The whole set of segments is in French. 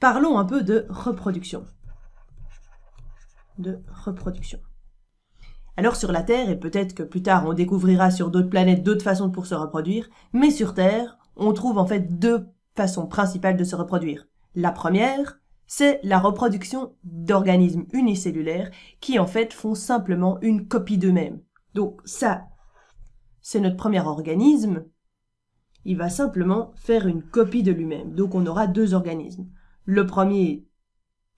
Parlons un peu de reproduction. De reproduction. Alors sur la Terre, et peut-être que plus tard on découvrira sur d'autres planètes d'autres façons pour se reproduire, mais sur Terre, on trouve en fait deux façons principales de se reproduire. La première, c'est la reproduction d'organismes unicellulaires qui en fait font simplement une copie d'eux-mêmes. Donc ça, c'est notre premier organisme, il va simplement faire une copie de lui-même. Donc on aura deux organismes. Le premier,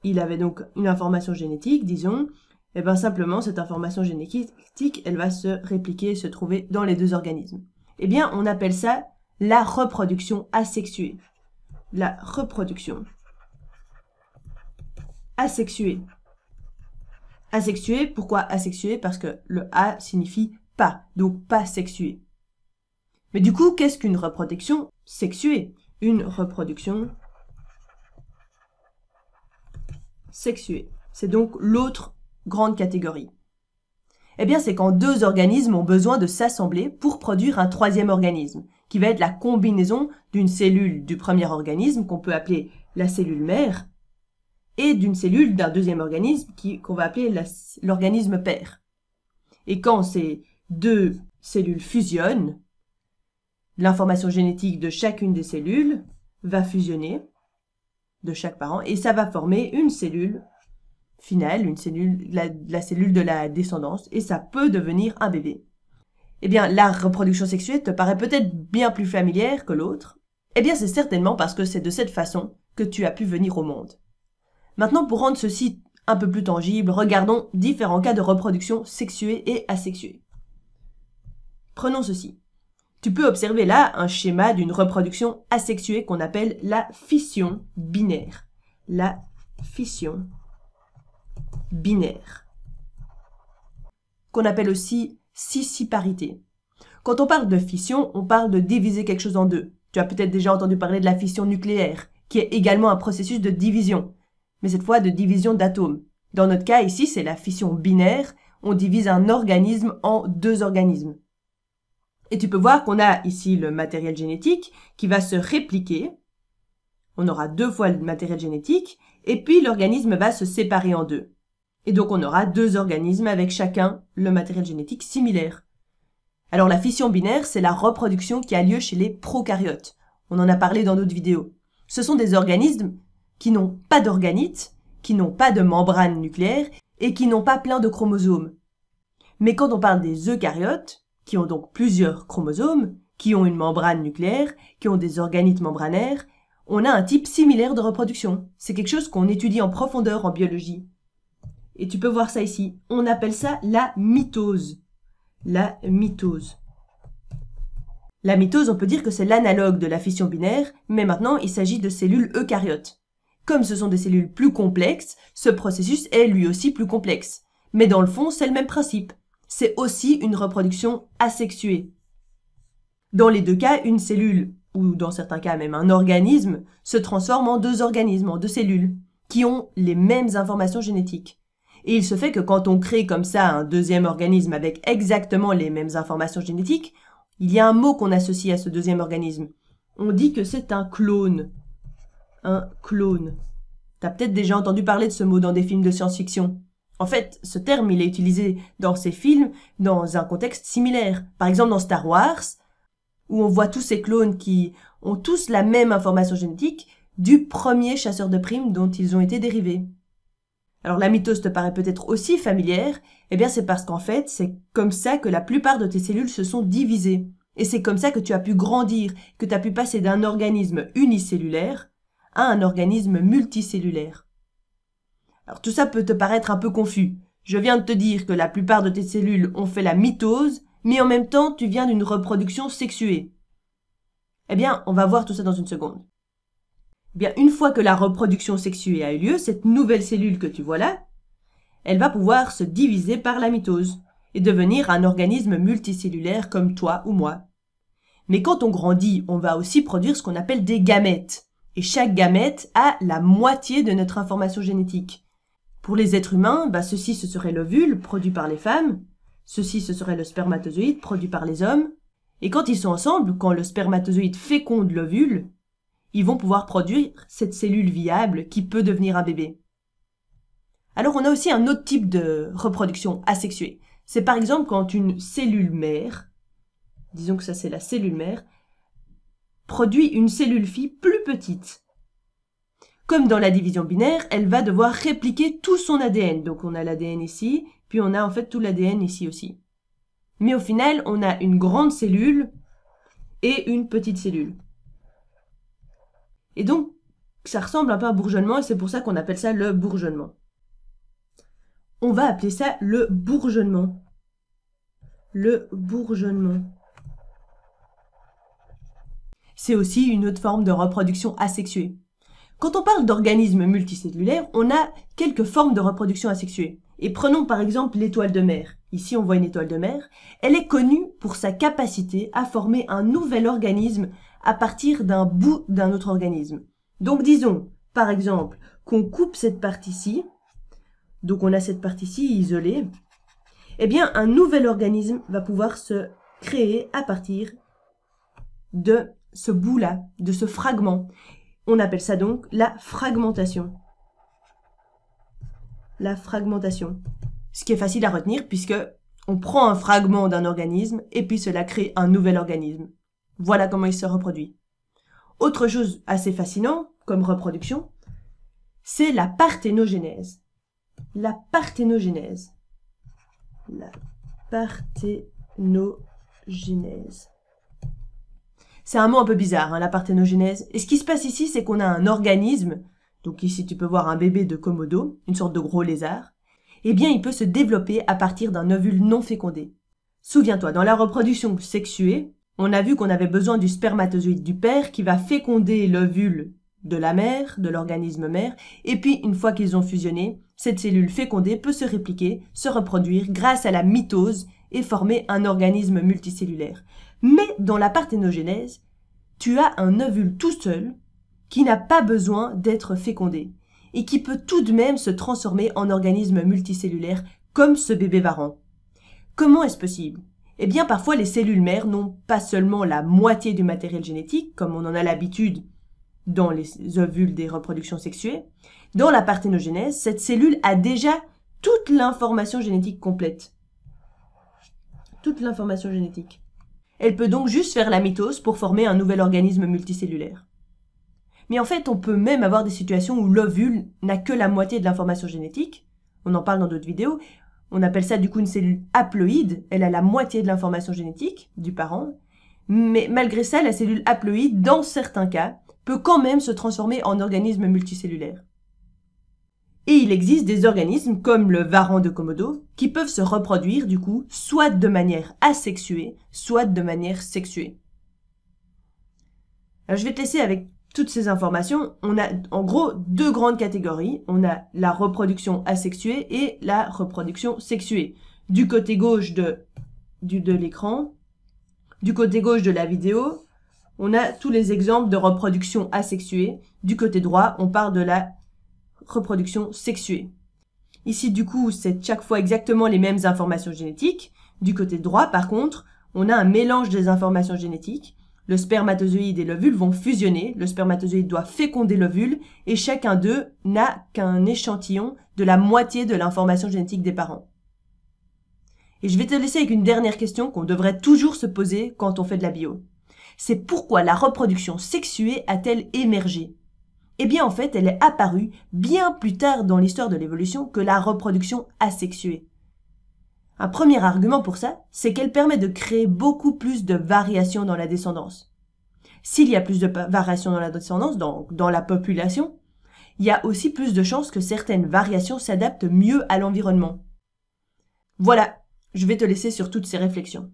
il avait donc une information génétique, disons, et eh bien simplement cette information génétique, elle va se répliquer, se trouver dans les deux organismes. Eh bien, on appelle ça la reproduction asexuée. La reproduction asexuée. Asexuée, pourquoi asexuée Parce que le A signifie pas, donc pas sexué. Mais du coup, qu'est-ce qu'une reproduction sexuée Une reproduction sexuée. C'est donc l'autre grande catégorie. Eh bien, c'est quand deux organismes ont besoin de s'assembler pour produire un troisième organisme, qui va être la combinaison d'une cellule du premier organisme, qu'on peut appeler la cellule mère, et d'une cellule d'un deuxième organisme, qu'on va appeler l'organisme père. Et quand ces deux cellules fusionnent, l'information génétique de chacune des cellules va fusionner de chaque parent et ça va former une cellule finale, une cellule, la, cellule de la descendance et ça peut devenir un bébé. Eh bien, la reproduction sexuée te paraît peut-être bien plus familière que l'autre. Eh bien, c'est certainement parce que c'est de cette façon que tu as pu venir au monde. Maintenant, pour rendre ceci un peu plus tangible, regardons différents cas de reproduction sexuée et asexuée. Prenons ceci. Tu peux observer là un schéma d'une reproduction asexuée qu'on appelle la fission binaire. La fission binaire. Qu'on appelle aussi sissiparité. Quand on parle de fission, on parle de diviser quelque chose en deux. Tu as peut-être déjà entendu parler de la fission nucléaire, qui est également un processus de division, mais cette fois de division d'atomes. Dans notre cas ici, c'est la fission binaire, on divise un organisme en deux organismes. Et tu peux voir qu'on a ici le matériel génétique qui va se répliquer. On aura deux fois le matériel génétique et puis l'organisme va se séparer en deux. Et donc on aura deux organismes avec chacun le matériel génétique similaire. Alors la fission binaire, c'est la reproduction qui a lieu chez les prokaryotes. On en a parlé dans d'autres vidéos. Ce sont des organismes qui n'ont pas d'organites, qui n'ont pas de membrane nucléaire et qui n'ont pas plein de chromosomes. Mais quand on parle des eucaryotes, qui ont donc plusieurs chromosomes, qui ont une membrane nucléaire, qui ont des organites membranaires, on a un type similaire de reproduction. C'est quelque chose qu'on étudie en profondeur en biologie. Et tu peux voir ça ici. On appelle ça la mitose. La mitose. La mitose, on peut dire que c'est l'analogue de la fission binaire, mais maintenant il s'agit de cellules eucaryotes. Comme ce sont des cellules plus complexes, ce processus est lui aussi plus complexe. Mais dans le fond, c'est le même principe c'est aussi une reproduction asexuée. Dans les deux cas, une cellule, ou dans certains cas même un organisme, se transforme en deux organismes, en deux cellules, qui ont les mêmes informations génétiques. Et il se fait que quand on crée comme ça un deuxième organisme avec exactement les mêmes informations génétiques, il y a un mot qu'on associe à ce deuxième organisme. On dit que c'est un clone. Un clone. T'as peut-être déjà entendu parler de ce mot dans des films de science-fiction. En fait, ce terme, il est utilisé dans ces films dans un contexte similaire. Par exemple, dans Star Wars, où on voit tous ces clones qui ont tous la même information génétique du premier chasseur de primes dont ils ont été dérivés. Alors la mitose te paraît peut-être aussi familière, eh bien c'est parce qu'en fait, c'est comme ça que la plupart de tes cellules se sont divisées. Et c'est comme ça que tu as pu grandir, que tu as pu passer d'un organisme unicellulaire à un organisme multicellulaire. Alors tout ça peut te paraître un peu confus. Je viens de te dire que la plupart de tes cellules ont fait la mitose, mais en même temps tu viens d'une reproduction sexuée. Eh bien, on va voir tout ça dans une seconde. Eh bien, une fois que la reproduction sexuée a eu lieu, cette nouvelle cellule que tu vois là, elle va pouvoir se diviser par la mitose et devenir un organisme multicellulaire comme toi ou moi. Mais quand on grandit, on va aussi produire ce qu'on appelle des gamètes. Et chaque gamète a la moitié de notre information génétique. Pour les êtres humains, bah, ceci ce serait l'ovule produit par les femmes, ceci ce serait le spermatozoïde produit par les hommes, et quand ils sont ensemble, quand le spermatozoïde féconde l'ovule, ils vont pouvoir produire cette cellule viable qui peut devenir un bébé. Alors on a aussi un autre type de reproduction asexuée. C'est par exemple quand une cellule mère, disons que ça c'est la cellule mère, produit une cellule fille plus petite comme dans la division binaire, elle va devoir répliquer tout son ADN. Donc on a l'ADN ici, puis on a en fait tout l'ADN ici aussi. Mais au final, on a une grande cellule et une petite cellule. Et donc, ça ressemble un peu à un bourgeonnement et c'est pour ça qu'on appelle ça le bourgeonnement. On va appeler ça le bourgeonnement. Le bourgeonnement. C'est aussi une autre forme de reproduction asexuée. Quand on parle d'organismes multicellulaires, on a quelques formes de reproduction asexuée. Et prenons par exemple l'étoile de mer. Ici, on voit une étoile de mer. Elle est connue pour sa capacité à former un nouvel organisme à partir d'un bout d'un autre organisme. Donc disons, par exemple, qu'on coupe cette partie-ci. Donc on a cette partie-ci isolée. Eh bien, un nouvel organisme va pouvoir se créer à partir de ce bout-là, de ce fragment. On appelle ça donc la fragmentation. La fragmentation. Ce qui est facile à retenir puisque on prend un fragment d'un organisme et puis cela crée un nouvel organisme. Voilà comment il se reproduit. Autre chose assez fascinant comme reproduction, c'est la parthénogenèse. La parthénogenèse. La parthénogenèse. C'est un mot un peu bizarre, hein, la parthénogenèse. Et ce qui se passe ici, c'est qu'on a un organisme, donc ici tu peux voir un bébé de Komodo, une sorte de gros lézard, eh bien il peut se développer à partir d'un ovule non fécondé. Souviens-toi, dans la reproduction sexuée, on a vu qu'on avait besoin du spermatozoïde du père qui va féconder l'ovule de la mère, de l'organisme mère, et puis une fois qu'ils ont fusionné, cette cellule fécondée peut se répliquer, se reproduire grâce à la mitose et former un organisme multicellulaire. Mais dans la parthénogenèse, tu as un ovule tout seul qui n'a pas besoin d'être fécondé et qui peut tout de même se transformer en organisme multicellulaire comme ce bébé varan. Comment est-ce possible Eh bien parfois les cellules mères n'ont pas seulement la moitié du matériel génétique, comme on en a l'habitude dans les ovules des reproductions sexuées, dans la parthénogenèse, cette cellule a déjà toute l'information génétique complète. Toute l'information génétique. Elle peut donc juste faire la mitose pour former un nouvel organisme multicellulaire. Mais en fait, on peut même avoir des situations où l'ovule n'a que la moitié de l'information génétique, on en parle dans d'autres vidéos, on appelle ça du coup une cellule haploïde, elle a la moitié de l'information génétique du parent, mais malgré ça, la cellule haploïde, dans certains cas, peut quand même se transformer en organisme multicellulaire. Et il existe des organismes comme le varan de Komodo qui peuvent se reproduire du coup soit de manière asexuée, soit de manière sexuée. Alors, je vais te laisser avec toutes ces informations. On a en gros deux grandes catégories. On a la reproduction asexuée et la reproduction sexuée. Du côté gauche de, du, de l'écran, du côté gauche de la vidéo, on a tous les exemples de reproduction asexuée. Du côté droit, on parle de la reproduction sexuée. Ici, du coup, c'est chaque fois exactement les mêmes informations génétiques. Du côté droit, par contre, on a un mélange des informations génétiques. Le spermatozoïde et l'ovule vont fusionner, le spermatozoïde doit féconder l'ovule, et chacun d'eux n'a qu'un échantillon de la moitié de l'information génétique des parents. Et je vais te laisser avec une dernière question qu'on devrait toujours se poser quand on fait de la bio. C'est pourquoi la reproduction sexuée a-t-elle émergé eh bien en fait, elle est apparue bien plus tard dans l'histoire de l'évolution que la reproduction asexuée. Un premier argument pour ça, c'est qu'elle permet de créer beaucoup plus de variations dans la descendance. S'il y a plus de variations dans la descendance, donc dans la population, il y a aussi plus de chances que certaines variations s'adaptent mieux à l'environnement. Voilà, je vais te laisser sur toutes ces réflexions.